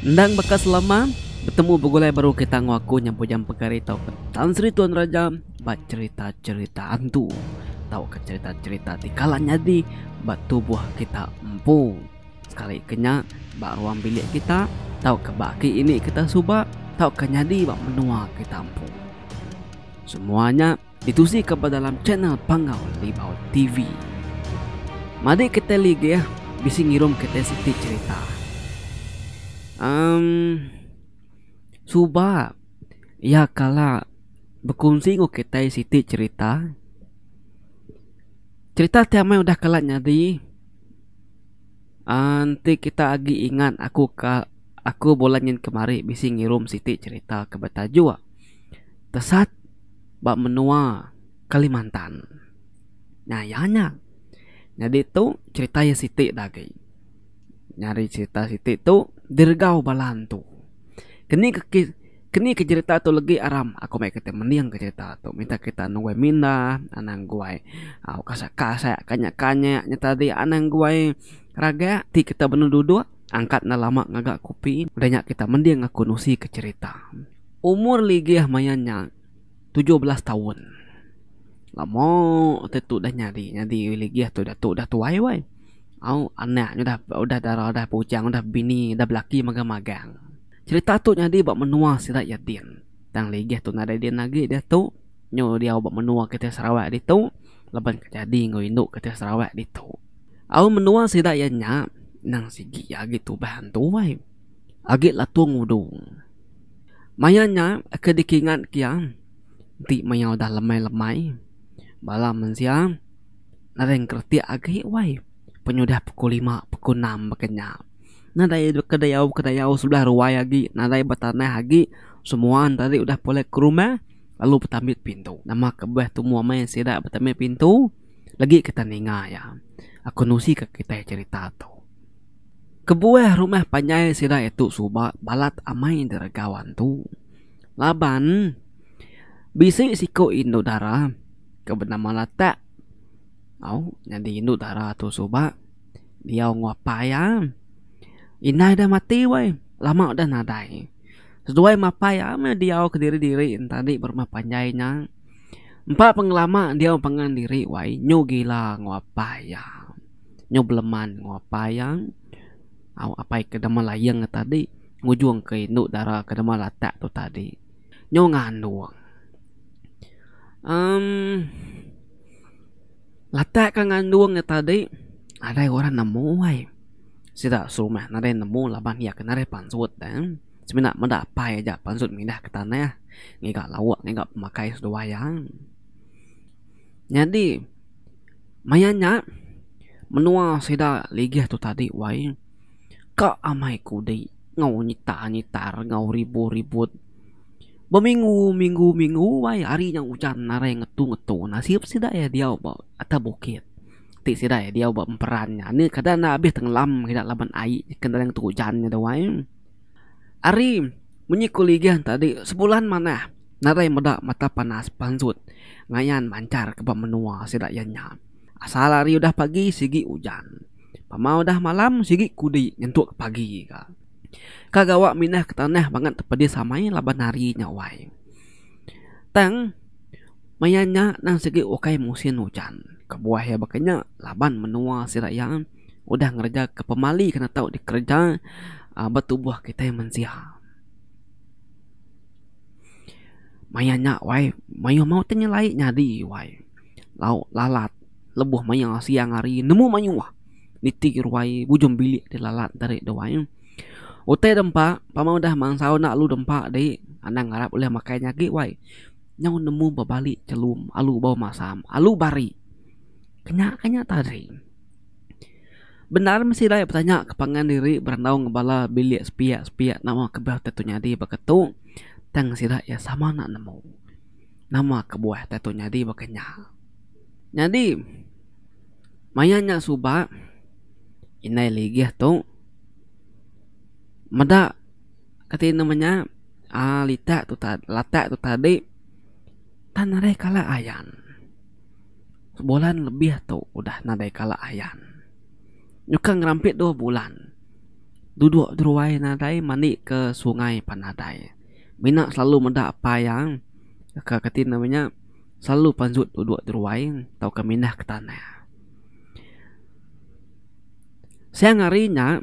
Ndang bekas lama bertemu begulai baru kita ngaku nyampu jam pekari tau ke Tan Sri Tuan Raja bat cerita cerita antu tau ke cerita cerita di kalanya di bat tubuh kita empu sekali kenya bak ruang bilik kita tau ke baki ini kita suba tau ke nyadi bak menua kita empu semuanya ditusi ke dalam channel Pangau Limau TV Mari kita lagi ya bising ngirum kita sedikit cerita um, Sebab Ya kalau Berkongsi dengan kita Siti cerita Cerita tiap udah kelak nyadi ah, Nanti kita lagi ingat Aku ka, aku boleh nyin kemari Bisi ngirum Siti cerita ke Betajua Tersat Bak menua Kalimantan Nah yanya ya. Jadi itu cerita ya Siti lagi Nyari cerita Siti itu dirgau balantu. Keni ke keni ke cerita tu lagi aram aku mai kata mendiang ke cerita tu minta kita nungguai minda anang guai aku ah, kasa kasa kanya kanya nya tadi anang guai raga ti kita benar duduk angkat na lama ngagak kopi udah kita mendiang aku nusi ke cerita umur ligi ah mayanya 17 tahun lama tetu dah nyari nyari ligi ah tu dah tu dah tuai wai, wai. Au anaknya dah udah darah dah pujang dah bini dah belaki magang-magang. Cerita tu nyadi bak menua sirat yatim. Tang legeh tu nadai dia nagi dia tu nyo dia bak menua ke Sarawak di tu leban kejadi ngoi nduk ke Sarawak di tu. Au menua sirat yatnya nang sigi agi tu bantu wai. Agi latung udung. Mayanya ke dikingat kiam. Ti maya udah lemai-lemai. Bala mensia nareng kertia agi wai penyudah pukul lima, pukul enam makanya. Nadai kedayau kedayau sebelah ruai lagi, nadai bertanya lagi, semua tadi udah boleh ke rumah, lalu bertambit pintu. Nama kebah tu muamai yang sedak bertambit pintu, lagi kita ninga ya. Aku nusi ke kita cerita tu. Kebuah rumah panjai sida itu suba balat amai deragawan tu. Laban bisi siko indodara ke bernama latak เอาอย่างดีนุตาราตัวสุบะเดียวงัวไปอ่ะอีนายได้มาตีไว้ลามาได้นาได้สุดวัยมาไปอ่ะเมื่อเดียวคดีรีดีรีตันดีบรมาปัญญายนะ eh, empat penglama dia pengen diri wai nyu gila ngapa ya nyu beleman ngapa yang au apa ke dama layang tadi ngujuang ke induk dara ke dama latak tu tadi nyu ngandu um letak kangan duang ni tadi ada orang nemu ai sida sumah nare nemu laban ya ke nare pansut dan semina meda pai aja pansut mina ke tanah ya? ni ga lawak ni ga makai sudua yang jadi mayanya menua sida ligah tu tadi wai ka amai kudai ngau nyita nyitar ngau ribu ribut, ribut Beminggu, minggu, minggu, wai hari yang hujan narai ngetu ngetu. Nasib sih dah ya dia bawa atau bukit. Tidak sih dah ya dia bawa perannya. Ini kadang nak habis tenggelam tidak laban air kena yang tu hujannya dah wai. Hari menyikul ligian tadi sebulan mana? Narai meda mata panas panjut. Ngayan mancar ke menua sih yanya. Asal hari udah pagi sigi hujan. Pemau dah malam sigi kudi nyentuk pagi kak kagawa minah ke tanah banget tepedi samai laban hari nyawai. Tang, mayanya nang segi ukai musim hujan. Kebuah ya bakanya laban menua si rakyat udah ngerja ke pemali kena tahu dikerja uh, ah, bertubuh kita yang mensia. Mayanya wai, mayo mau tanya lagi nyadi wai. Lau lalat lebuh mayang siang hari nemu mayu wah. Nitik wai bujum bilik di lalat dari doa yang Ute dempa, pama udah mangsau nak lu dempa di anak ngarap oleh makainya ki wai. Nyau nemu babali celum, alu bau masam, alu bari. Kenyak kenyak tadi. Benar mesti lah ya, bertanya ke pangan diri berandau ngebala bilik sepiak sepiak nama kebah tetunya di beketu. Tang sirah ya sama nak nemu. Nama kebuah tetunya di bekenya. Nyadi. Mayanya subak. Inai ligih tu meda kata namanya alita ah, tu lata tu tadi tanare kala ayan sebulan lebih atau udah nadai kala ayan nyuka ngerampit dua bulan duduk druai nadai mandi ke sungai panadai minak selalu meda apa yang kata kata namanya selalu panjut duduk druai atau ke minah ke tanah saya ngarinya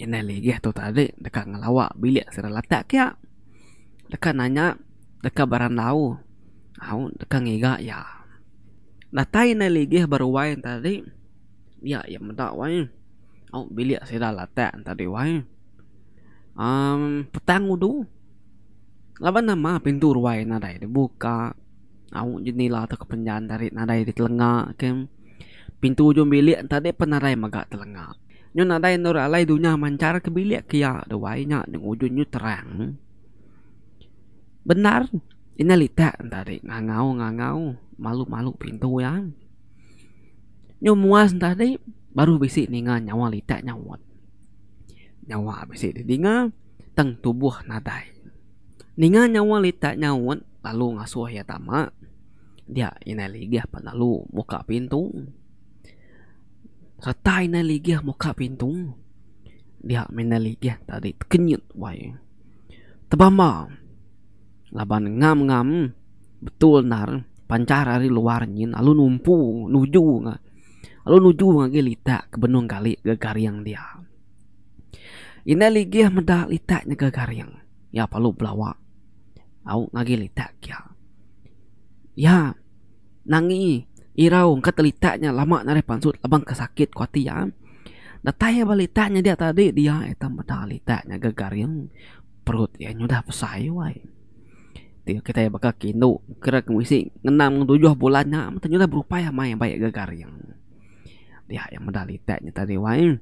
Ina lagi atau eh, tak ada Dekat ngelawak bilik sera latak kia Dekat nanya Dekat barang lau Aku dekat ngiga ya Datai ina lagi eh, baru wain tadi Ya ya mendak wain Aku bilik sera latak tadi wain um, Petang udu Laban nama pintu ruai nadai dibuka Aku jendela atau penjahan dari nadai di telengah kem. Pintu ujung bilik tadi penarai magak telengah nyo nadai nur alai dunia mancar ke bilik kia de wai nya ning ujung nyo terang benar ini lita tadi ngangau ngangau malu malu pintu ya nyo muas tadi baru bisik ninga nyawa lita nyawat nyawa bisik ninga teng tubuh nadai ninga nyawa lita nyawat lalu ngasuh ya tamak dia ini lagi apa lalu buka pintu Sa tay na ligya mo ka pintong. Di ha may naligya. Tadi kenyut way. Taba ma. Laban ngam-ngam. Betul nar. Pancar hari luar nyin. Alu numpu. Nuju nga. Alu nuju nga gilita. Kebenung kali. Gagariang dia. Ina ligya meda lita nga gagariang. Ya palu belawa. Au nga gilita kya. Ya. Nangi. Nangi irau kat telitaknya lama narai pansut labang kesakit kuati ya datai balik tanya dia tadi dia eta medali tanya gegar yang perut ya nyudah pesai eh, wai dia kita ya bakal kindu kira kemisi enam tujuh bulannya mata nyudah berupaya main banyak gegar yang dia yang medali tanya tadi wai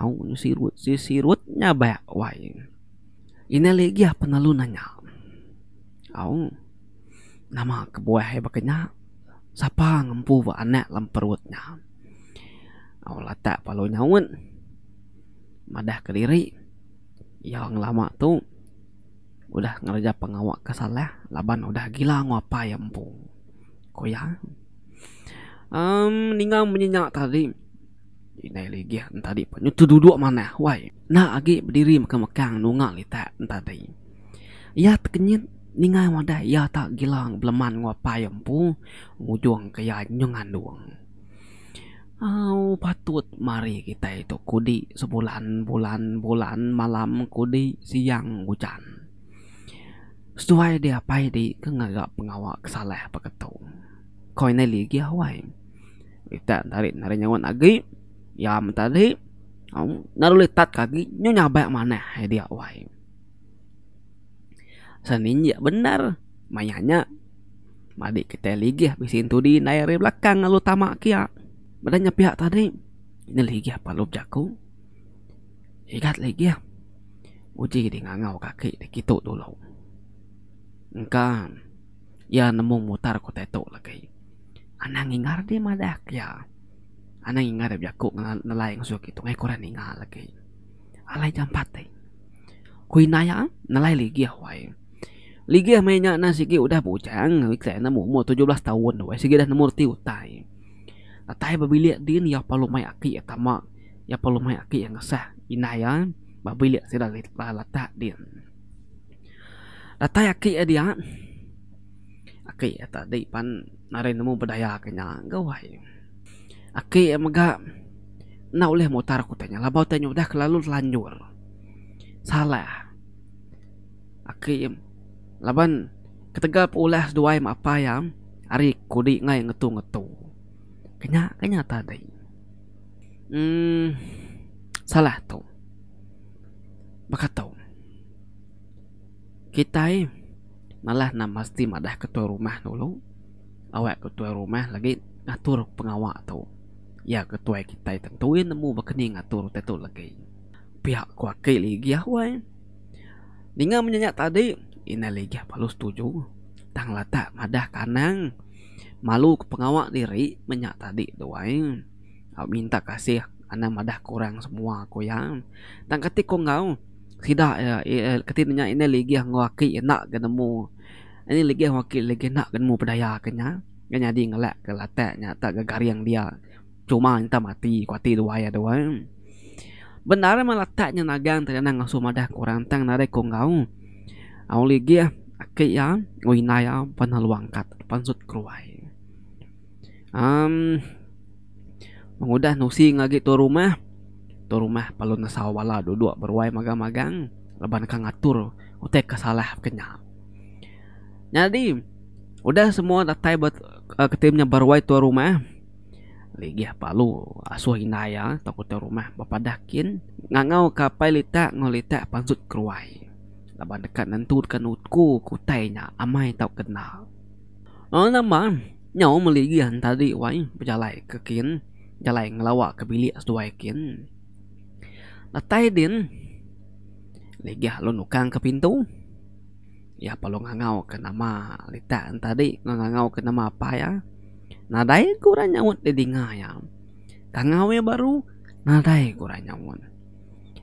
au sirut si sirutnya banyak wai ini lagi ya penelunannya au nama kebuah hebat eh, kenyak siapa ngempu ba anak lam perut nya awla tak palo nyawen madah kediri yang lama tu udah ngerja pengawak kesal ya laban udah gila ngapa ya empu koya um ninggal menyenyak tadi Inai lagi tadi penyutu duduk mana? Wai, nak agi berdiri makan-makan nungak lita entah tadi. Ya terkenyit นิ่งง่ายมาได้ยาตะกิลังประมันว่าปลายมูมูดวงกยายยงานดวงเอาพัตุดมารีกิตตกุดิสบุลันบุลันบุลันมาลำกุดิสียังกุจันสวยเดียไปดิก็งกับเงาวะสาแลปกตุคอยในลีกิฮาไวอิตะนาริตนาริยวันอากิยามตาดิเอานารุลิตัดกากิยุ่งยาแบกมาแน่ให้เดียไว้ seninja benar mayanya Madik kita ligih habis itu di naik belakang lalu tamak kia Badannya pihak tadi ini ligih apa lu jaku ikat ligih uji di ngangau kaki di kitu dulu enggak ya nemu mutar ku tetu lagi anang ingar di madak ya anang ingar di jaku nelayan suki itu ngekoran ingar lagi alai jampat deh kuinaya nelay ligih wain Liga mainnya na sikit udah bujang, saya na umur 17 tahun, wei eh. sikit dah nomor ti utai. Atai babili din ya perlu mai aki ya tama, ya perlu mai aki yang sah. Inaya babili sira la lata din. Atai aki ya dia. Aki ya tadi pan narin nemu berdaya kenya gawai. Aki ya mega na oleh motor ku tanya, labau tanya udah kelalu lanjur. Salah. Aki ya Laban ketegal pulas duai apa yang hari kudi ngai ngetu ngetu. Kenya kenya tadi. Hmm, salah tu. Maka tahu. Kita malah nak pasti madah ketua rumah dulu. Awak ketua rumah lagi ngatur pengawak tu. Ya ketua kita tentuin nemu berkening ngatur tetu lagi. Pihak kuakil lagi awak. Dengan menyanyak tadi, inaliga palu setuju tang lata madah kanang malu ke pengawak diri menyak tadi doain aku minta kasih anak madah kurang semua aku yang tang ketik kau ngau sida ya ketik nanya ini lagi yang waki nak ketemu ini lagi yang waki lagi nak ketemu pedaya kenya kenya di ngelak ke letak nyata ke gari yang dia cuma minta mati kuati doa ya doain benar malah taknya nagang terkena ngasuh madah kurang tang narek kau ngau Aung lagi ya, ake ya, wina ya, panhal wangkat, pansut kruai. Um, mengudah nusi ngagi tu rumah, tu rumah palu nasawala duduk berwai magang-magang, leban kang atur, utek kesalah kenyal. Jadi, udah semua datai buat uh, eh, ketimnya berwai tu rumah, Ligi apa lu asuh inaya takut rumah bapak dakin ngangau kapai lita ngolita pansut keruai. Laban dekat nantur kan utku kutai nya amai tau kena. Oh nama nyau meligi tadi wai berjalan ke kin jalan ngelawa ke bilik suai kin. Latai din ligi halun ukang ke pintu. Ya palo ngangau ke nama lita tadi ngangau ke nama apa ya. Nadai kurang nyawut di dinga ya. Kangau ya baru nadai kurang nyawut.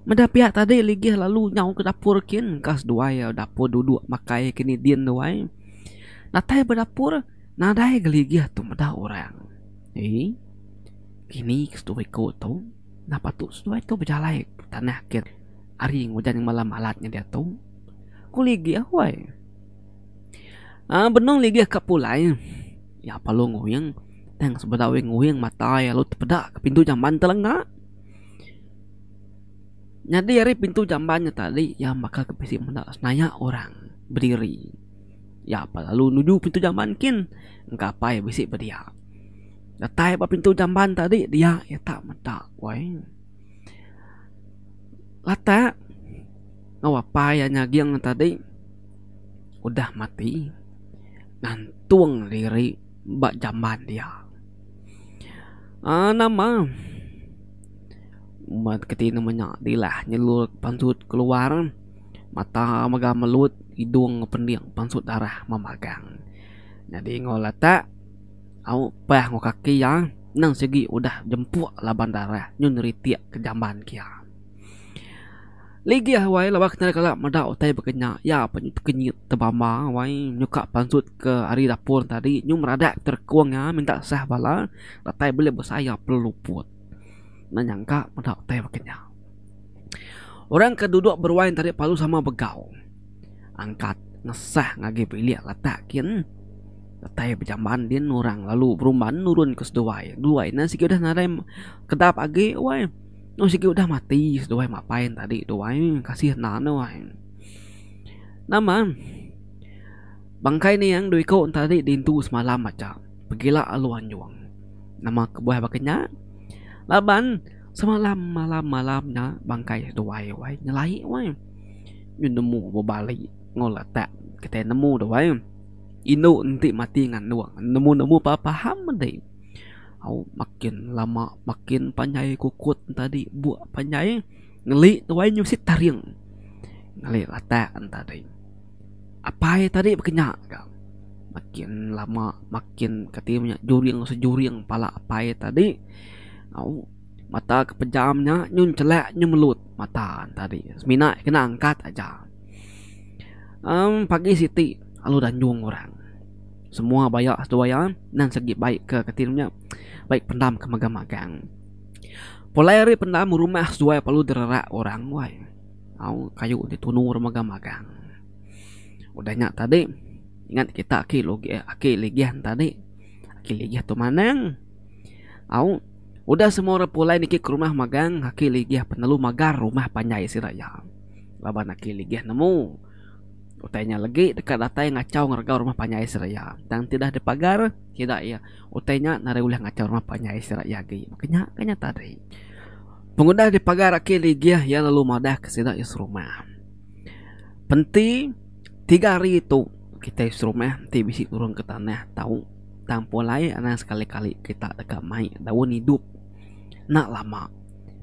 Meda pihak tadi ligih lalu nyau ke dapur kin kas dua ya eh, dapur duduk makai kini dien dua. Natai berdapur nadai geligih tu meda orang. Eh, kini kas dua ikut tu. Napa tu dua itu berjalan tanah kin. Hari hujan yang malam alatnya dia tu. Kuligi ah wai. Ah benong ligih ke pulai. Ya apa lo nguyang? Tang sebetawi nguyang mata ya lo tepedak ke pintu jamban telengah nyari dari pintu jambannya tadi yang bakal ke besi mendalas nanya orang berdiri ya apa lalu nuju pintu jamban kin enggak apa ya besi berdiam Datai ya, apa pintu jamban tadi dia ya tak meta wae lata ngapa ya nyagi yang tadi udah mati ngantung diri mbak jamban dia ah nama Ketika itu banyak dilah nyelur pansut keluar mata mega melut hidung pendiang pansut darah memagang jadi ngolah tak au payah ngok kaki ya nang segi udah jempuk laban darah nyun riti kejamban kia Ligi awai ah lawak nak kala mada otai bekenya ya penyut kenyut tebama wai nyuka pansut ke ari dapur tadi nyum radak terkuang ya minta sah bala latai boleh bersaya peluput menyangka mendak teh baginya. Orang keduduk berwain tarik palu sama begau. Angkat ngesah ngagi pilih letak kin. Letak pejamban din orang lalu berumban nurun ke seduai. Duai nasi kita udah narem kedap agi wain. Nasi oh, kita udah mati seduai mapain tadi duai kasih nana wain. Nama bangkai ni yang duiko tadi dintu semalam macam. Pergilah aluan juang. Nama kebuah bakenya Laban Semalam malam malam na bangkai tu wai wai nyelai wai. Yun nemu bo bali ngola ta. Kata nemu tu wai. Inu nanti mati ngan nuang. Nemu nemu apa paham mendai. Au makin lama makin panjai kukut tadi buat panjai ngeli tu wai nyusi taring. Ngeli lata tadi. Apa ya tadi bekenya Makin lama makin katimnya juri yang sejuri yang pala apa ya tadi. tadi Au. Mata kepejamnya nyun celak nyun melut mata tadi. Semina kena angkat aja. Um, pagi Siti alu danjung orang. Semua bayak setuayan dan segi baik ke ketirunya. Baik pendam ke magang-magang. Pola hari pendam rumah setuai perlu dererak orang wai. Au kayu ditunu rumah magang-magang. Udahnya tadi ingat kita aki logi aki ligian tadi. Aki ligian tu manang. Au Udah semua orang pulai niki ke rumah magang, haki ligiah penelu magar rumah panjai si raya. Laban haki ligiah nemu. Utainya lagi dekat data yang ngacau ngerga rumah panjai si raya. Dan tidak dipagar, tidak ya. Utainya nare ulah ngacau rumah panjai si raya lagi. Makanya kanya tadi. Pengudah dipagar haki ligiah ya lalu madah ke sida is rumah. Penti tiga hari itu kita is rumah, ti bisi turun ke tanah tahu tampolai anak sekali-kali kita dekat mai daun hidup nak lama.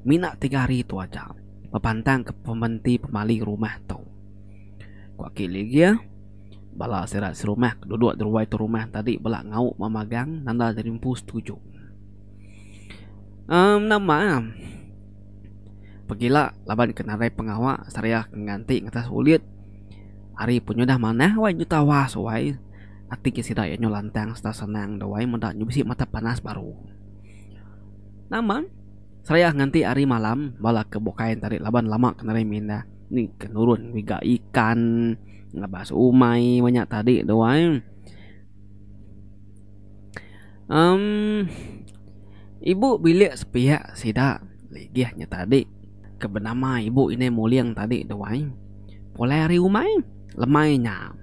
Minak tiga hari tu aja. Pepantang ke pementi pemalik rumah tu. Kuak kili dia. Ya. Bala serat si rumah. Duduk di ruai tu rumah tadi. Bala ngauk memagang. Nanda terimpu setuju. Um, nama. Pergilah laban kenarai pengawak. Saya nganti ngetas ulit. Hari punya dah mana. Wai nyuta was. Wai. Hati kisida ya nyolantang. Setelah senang. Wai mendak nyubisi mata panas baru. Baru namang saya nganti hari malam bala ke bokain tarik laban lama kenari minda ni kenurun wiga ikan ngabas umai banyak tadi doai um, ibu bilik sepiak sidak ligiahnya tadi kebenama ibu ini mulia yang tadi doai pola hari umai lemainya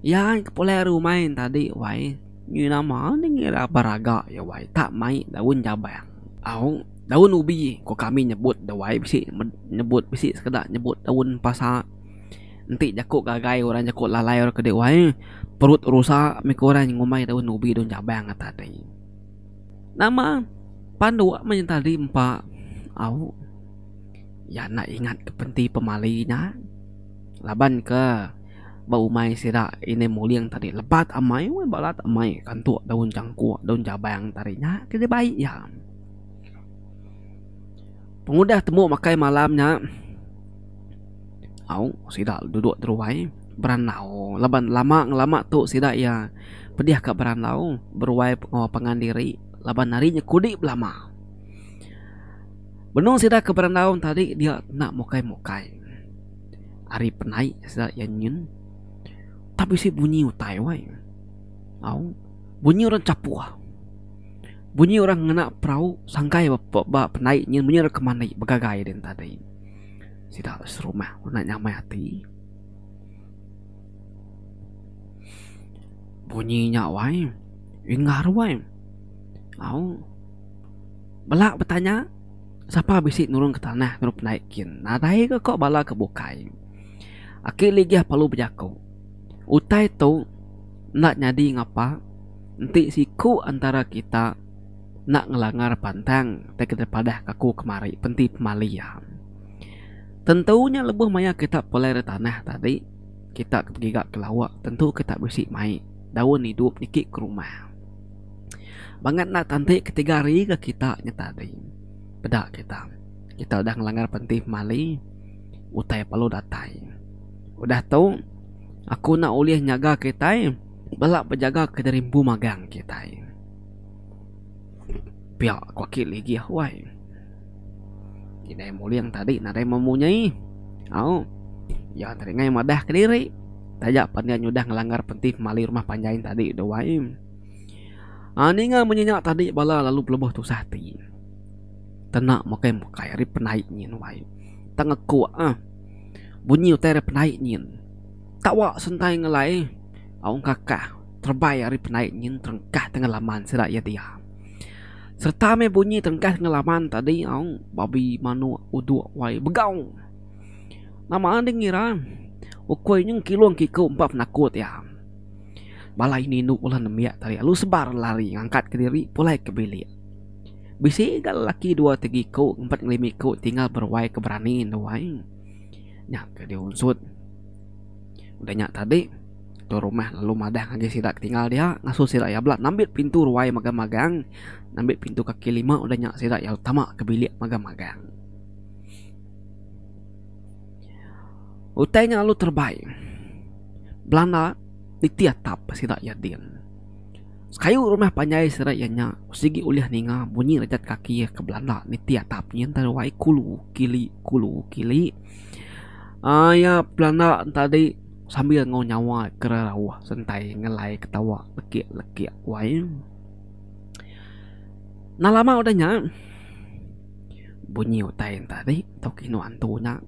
yang pola hari umai tadi wai như nó mở nó nghĩa là bà gọ vậy vậy tạm máy đã quên chào bạn áo đã quên ubi có cả mình nhập bột đã vậy bị sĩ mà nhập bột bị sĩ cái đó nhập bột đã quên pasa nanti nhập cột gà gai rồi nhập cột là lai rồi cái đấy vậy perut rusa mấy cô ra những ngomai đã quên ubi đồn chào bạn ngắt tay nama pandu apa yang tadi empat au ya nak ingat ke penti pemalinya laban ke bà u mai sẽ ra in em muốn liên thật đi là ba mai với bà lát mai cần kan tuột đâu còn chẳng cua đâu chả bàn thật đi nhá cái thứ bay ya. nhá pemuda temu makai malam nya au sida duduk terwai beranau laban lama lama tu sida ya pedih ka beranau berwai pengawapangan diri laban narinya kudip lama Benung sida ke beranau tadi dia nak mukai mukai Ari penai sida yang nyun tapi saya bunyi utai wai. Tahu? Bunyi orang capu ah. Bunyi orang ngena perahu sangkai bapak ba, penaiknya bunyi orang kemana bergagai dan tadi. Si dah serumah nak nyamai hati. Bunyinya wai. Ingar wai. Tahu? Belak bertanya Siapa bisik nurun ke tanah Nurun penaikin Nah dahi ke kok bala ke bukai Akhir lagi apa ah lu berjakau utai tu nak nyadi ngapa nanti siku antara kita nak ngelanggar pantang tak daripada kaku kemari penti pemali ya tentunya lebih maya kita pulai dari tanah tadi kita pergi ke lawak tentu kita bersih mai daun hidup dikit ke rumah banget nak tante ketiga hari ke kita tadi pedak kita kita udah ngelanggar penti pemali utai palu datai udah tahu Aku nak boleh jaga kita Belak berjaga ke dari bu magang kita Biar aku akit lagi Hawaii Kita yang boleh yang tadi Nak yang mempunyai Aku Ya teringat yang madah ke diri Tajak pandian sudah ngelanggar penti Mali rumah panjain tadi Dewaim Aningan ha, menyenyak tadi bala lalu pelebuh tu sahti. Tenak makai mukai ri penaik nyin wai. Tengah kuat ah. Ha. Bunyi utai ri penaik nyin tawa sentai ngelai aung kaka terbai ari penaik nyin terengkah tengah laman sira ya dia serta me bunyi terengkah tengah laman tadi aung babi manu udu wai begaung nama ande ngira ukoi nyung kiluang kiko empat nakut ya balai ini nu ulah nemiak tadi lu sebar lari ngangkat ke diri pulai ke bilik bisi gal laki dua tegi ko empat ngelimi ko tinggal berwai keberanian wai nyak ke diunsut udahnya tadi itu rumah lalu madah lagi sidak tinggal dia ngasuh sidak ya belak nambil pintu ruai magang-magang nambil pintu kaki lima udahnya sidak ya utama ke bilik magang-magang utainya lalu terbaik Belanda di tiatap sidak yadin Sekayu rumah panjai sirat yanya Sigi ulih ninga bunyi rejat kaki ya ke Belanda Ni tiatap nyentar wai kulu kili kulu kili Ah uh, ya Belanda tadi sambil ngau nyawa kerawah sentai ngelai ketawa lekik lekik wai nah lama udahnya bunyi utai yang tadi tokino antunya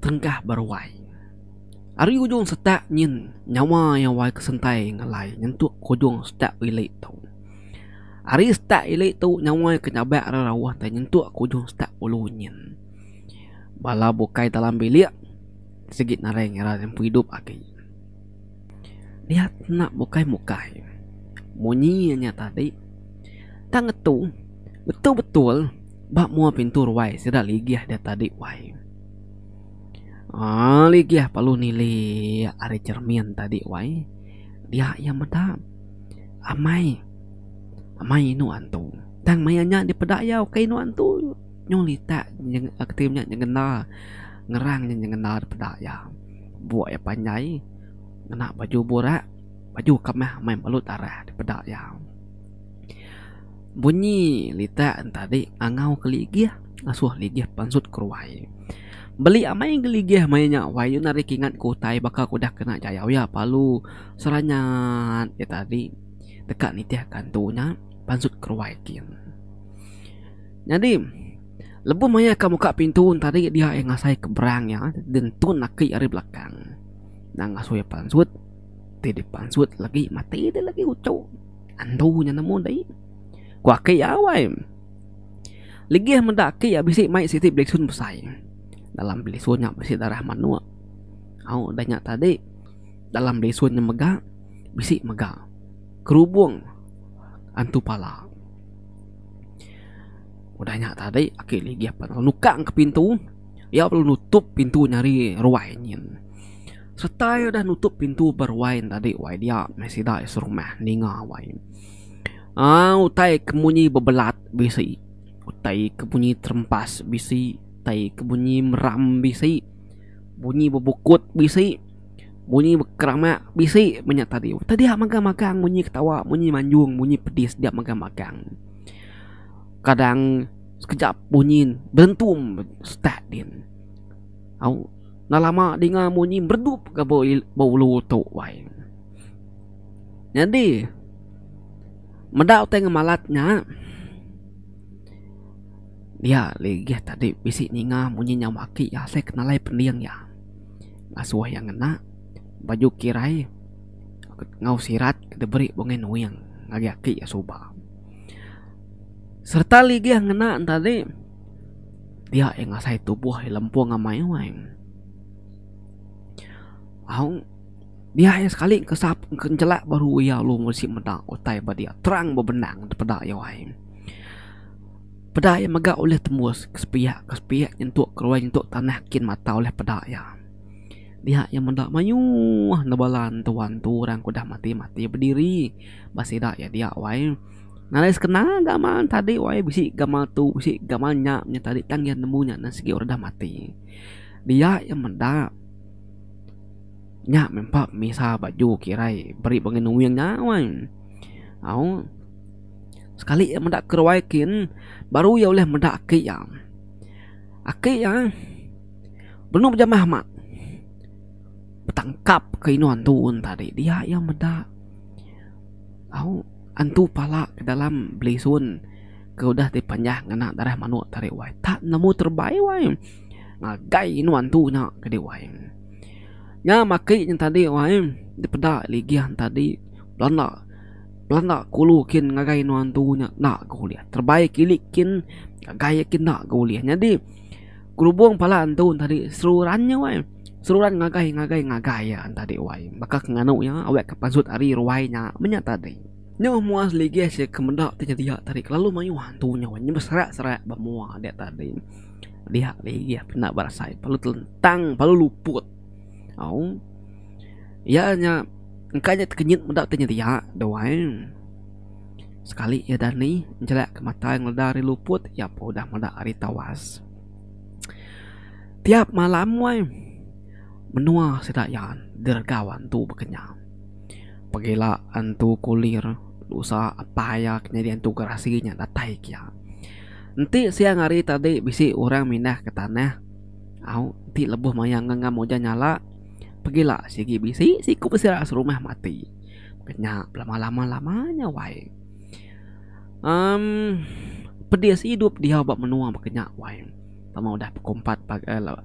tengkah berwai Ari ujung setak nyin nyawa yang wai kesentai ngelai nyentuk kujung setak wilik tau. Ari setak wilik tau nyawa yang kenyabak rawah tak nyentuk kujung setak ulu nyin. Bala bukai dalam bilik sikit narang era yang hidup aku. Dia nak bukai mukai. Munyi nya tadi. Tang tu. Betul betul. Bak mua pintu ruai sida ligi dia tadi wai. Ah ha, ligi ah palu nili are cermin tadi wai. Dia yang meta. Amai. Amai nu antu. Tang mayanya di pedak ya okay nu antu. Nyolita jeung aktifnya jeung kenal ngerang yang kenal pedaya buat ya panjai kena baju borak baju kemah ya, main balut arah di pedaya bunyi lita tadi angau keligih asuh ligih pansut keruai beli amai geligih mainnya wayu narik ingat kutai bakal kudah kena jaya ya palu seranyan ya tadi dekat nitih kantunya pansut keruai kin jadi Lebuh Maya akan buka pintu tarik dia yang ngasai ke ya dan tu nak nakik arah belakang. Dan ngasuh pansut. Tidak pansut lagi mati dia lagi ucau. Andunya namun dai. Ku akik ya wai. Lagi yang mendaki ya bisik mai siti Blackson besai. Dalam Blackson yang bisik darah manua. Au danya tadi. Dalam Blackson yang megah bisik megah. Kerubung antu palak udah nyak tadi akhir lagi apa nukang ke pintu ya perlu nutup pintu nyari ruwainin serta udah nutup pintu berwain tadi wai dia masih dah serumah ninga wain ah ha, utai kemunyi bebelat bisi utai kebunyi terempas bisi utai kebunyi meram bisi bunyi bebukut bisi bunyi kerama bisi banyak tadi tadi dia magang magang bunyi ketawa bunyi manjung bunyi pedis dia magang magang kadang sekejap bunyi berentum start din au na lama dengar bunyi berdup ke bau lutu wai jadi mendau teng malatnya dia lagi tadi bisik nyinga bunyi nyamaki ya saya kenalai pendiang ya asuah lah yang kena baju kirai ngau sirat kita beri bongen wiang lagi aki ya subah serta ligi yang ngena tadi dia ya, yang ngasai tubuh lempu ngamai wain aku dia yang sekali kesap kencelak baru ya lu mesti menang otai badia terang bebenang pada ya wain pada yang megak oleh tembus kesepiak kesepiak nyentuk keluar nyentuk tanah kin mata oleh pada ya dia yang mendak mayu ah, nebalan tuan tu orang kudah mati mati berdiri masih dah ya dia wain Nalis kena gamal tadi wae bisi gamal tu bisi gamalnya nya tadi tang yang nemunya nang segi orang dah mati. Dia yang mendak nya mempak misa baju kirai beri pengen yang nyawan. Au sekali yang mendak kerwaikin baru ya oleh mendak ke yang. Aki yang belum jam Ahmad bertangkap keinuan tuun tadi dia yang mendak. Au antu pala ke dalam blisun ke udah dipanjah ngana darah manu tari wai tak nemu terbaik wai ngagai nu antu nak ke di wai nya makai yang tadi wai di peda ligian tadi belanda belanda kulu kin ngagai nu antu nya nak ke kuliah terbaik kili kin ngagai kin nak ke kuliah jadi kerubung pala antu tadi seluruhannya wai seluruhan ngagai ngagai ngagai ya tadi wai maka nganu ya awak kepasut hari ruwainya menyata tadi Nyomuas ligia eh, si kemendak tanya dia tadi Kelalu mayu hantu nyawa nyawa serak-serak Bermua dia tadi Dia ligia pernah berasai Palu telentang, palu luput Au Ia ya, nya Engkanya terkenyit mendak tanya dia Doain Sekali ya dani Jelak ke mata yang dari luput Ya pun dah mendak hari tawas Tiap malam wai Menua sedak yang Dergawan tu berkenyam pergila hantu kulir lusa apa ya jadi hantu gerasinya tak taik ya nanti siang hari tadi bisi orang minah ke tanah au ti lebuh mayang ngangga moja nyala pergila sigi bisi siku besira serumah mati makanya lama-lama lamanya wae um, pedias hidup dia bak menua makanya wae sama udah keempat pagi sama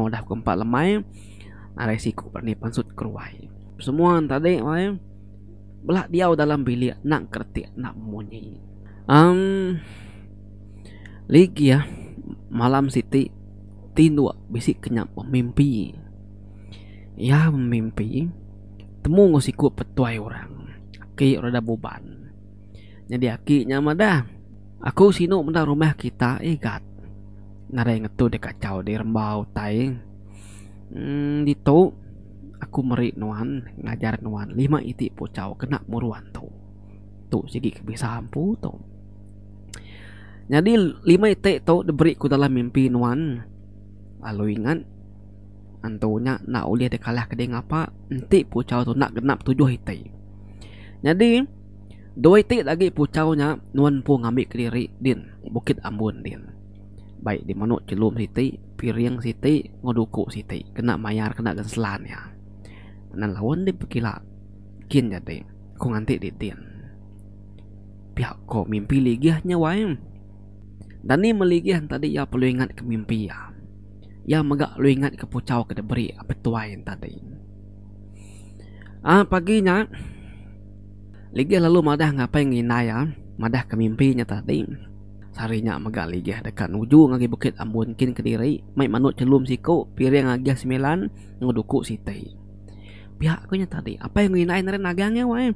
eh, udah keempat lemai Nah resiko pernah pansut keruai semua tadi mai belak diau dalam bilik nak kerti nak munyi um lagi ya malam siti tindu ah, bisik kenyap memimpi ya memimpi temu ngosiku petuai orang ki rada buban jadi aki nyama dah aku sino benda rumah kita egat eh, nara yang itu dekacau di rembau tai hmm, di aku merik nuan ngajar nuan lima itik pocau kena muruan tu tu segi kebisaan pu tu jadi lima itik tu diberi ku dalam mimpi nuan lalu ingat antunya nak uli ada kalah kedai ngapa nanti pucau tu nak genap tujuh hiti jadi dua hiti lagi pucaunya nuan pun ngambil kediri din bukit ambun din baik di mana celum hiti piring hiti ngoduku hiti kena mayar kena genselan ya nan lawan dia pergi lah kin jadi ko ngantik di tin pihak ko mimpi lagi hanya wayang dan ni meligi yang tadi ya perlu ingat ke mimpi ya ya megak lu ingat ke pucau ke beri apa tua yang tadi ah paginya Ligih lalu madah ngapa yang ngina ya madah ke mimpinya tadi sarinya megak ligih dekat uju ngagi bukit ambunkin kediri mai manut celum siko piring ngagi sembilan ngeduku sitai pihakkunya tadi apa yang ingin ain rena gangnya wae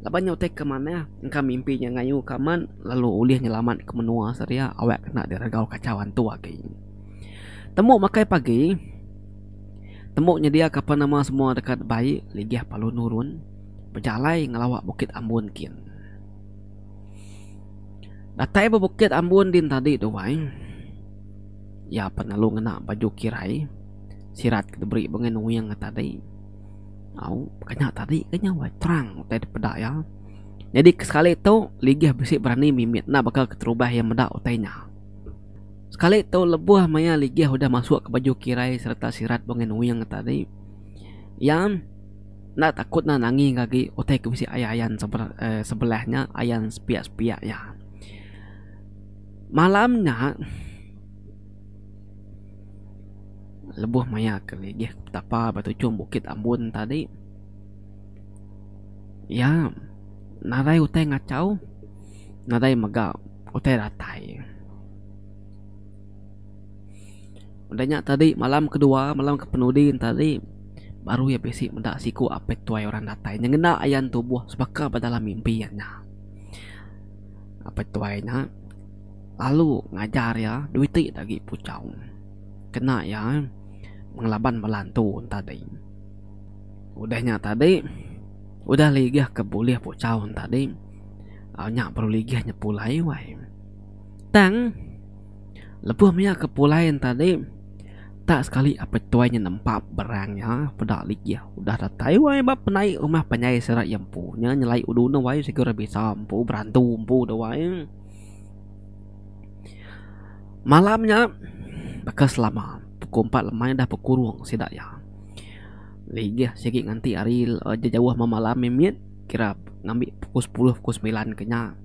lapan nyote ke mana ya? engka mimpinya ngayu kaman lalu ulih nyelamat ke menua seria ya? awak kena diragau kacauan tua ke temu makai pagi temuknya dia kapan nama semua dekat baik ligih palu nurun berjalai ngelawak bukit ambun kin datai ke bukit ambun din tadi tu wae ya penalu ngena baju kirai sirat kita beri bengen uyang tadi Au, kayaknya tadi kayaknya wae terang teh di peda ya. Jadi sekali itu ligi besi berani mimit nak bakal keterubah yang meda utainya. Sekali itu lebuah maya ligi udah masuk ke baju kirai serta sirat bangen yang tadi. Yang nak takut nak nangi lagi utai ke besi ayah ayan sebel, eh, sebelahnya ayan sepiak sepiak ya. Malamnya lebuh maya ke dia tapa batu cum bukit ambun tadi ya narai utai ngacau narai mega utai ratai Udahnya tadi malam kedua malam kepenudin tadi baru ya besi mendak siku apa tuai orang datai yang kena ayam tubuh sebaka pada dalam mimpi ya apa tuai lalu ngajar ya duit lagi pucau kena ya ngelaban melantun tadi udahnya tadi udah ligah ke buliah pucaun tadi nyak perlu ligah nyepulai wai tang lebu amnya ke pulain tadi tak sekali apa tuanya nempap berangnya pedak ligah udah datai wai bab penaik rumah penyai serak yang punya nyelai uduna wai segera bisa ampu berantu ampu dah wai malamnya bekas lama pukul 4 lemai lah. dah berkurung sedak ya. Lagi lah sikit nanti hari uh, jauh malam mimit kira ngambil pukul 10 pukul 9 kena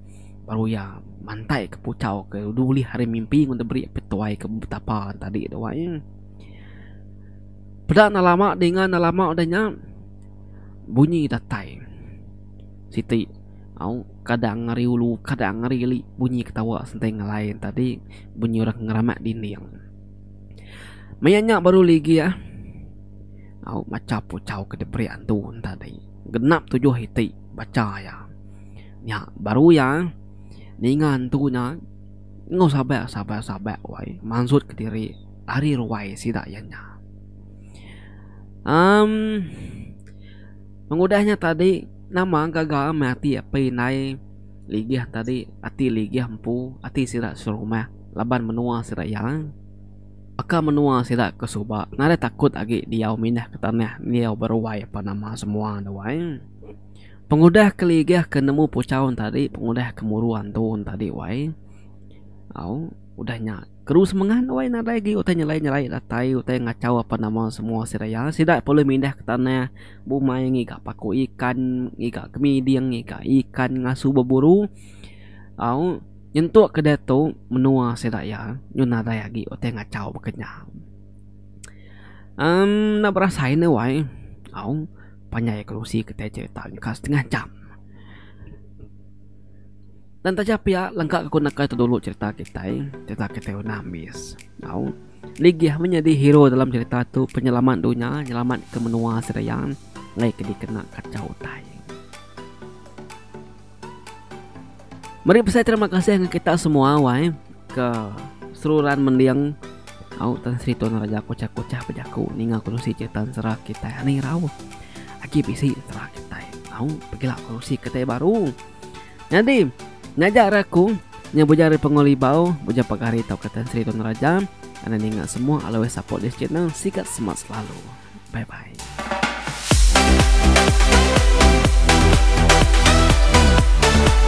baru ya mantai ke pucau ke duli hari mimpi untuk beri petuai ke betapa tadi tu wai. Ya. Pedak nak lama dengan nak lama adanya bunyi datai. Siti au kadang ngeri ulu kadang ngeri li bunyi ketawa senteng lain tadi bunyi orang ngeramak dinding. Mayanyak baru lagi ya. Au maca pucau ke deprian tu tadi. Genap tujuh hiti baca ya. Ya baru ya. Ningan tu nya. Ngau sabar sabar sabar wai. Mansud ke diri ari ruai sida yanya. Um mengudahnya tadi nama gagal mati apa nai ligih tadi ati ligih empu ati sira serumah laban menua sira yang Aka menua sila ke suba Nara takut lagi dia minah ke tanah Dia berwai apa nama semua wai Pengudah keligah kenemu pucaun tadi Pengudah kemuruan tuun tadi wai Au Udahnya Keru semangat wai nara lagi Utai nyelai nyelai datai Utai ngacau apa nama semua siraya Sila ya. perlu minah ke tanah Bumai ngiga paku ikan Ngiga kemidiang Ngiga ikan ngasu berburu Au Au Nyentuk ke tu menua sedak ya. Nyuna daya gi oteh ngacau bekenya. Um, nak berasain ne lah, wai. Au panjai kerusi ke teh cerita ka setengah jam. Dan tak siapa ya lengkap aku nak kata dulu cerita kita eh. Cerita kita yang nambis Tahu Ligih menjadi hero dalam cerita tu Penyelamat dunia Penyelamat ke menua serayang Lai kena kacau tayang Mari saya terima kasih dengan kita semua wae ke seluruhan mendiang au tan sriton raja kocak kocak pejaku aku nusi cetan serak kita nih rau aki pisi serak kita au lah kursi kita baru nanti ngajar aku nyabujari pengoli bau buja pagari tau kata sriton raja karena ninga semua always support this channel sikat semat selalu bye bye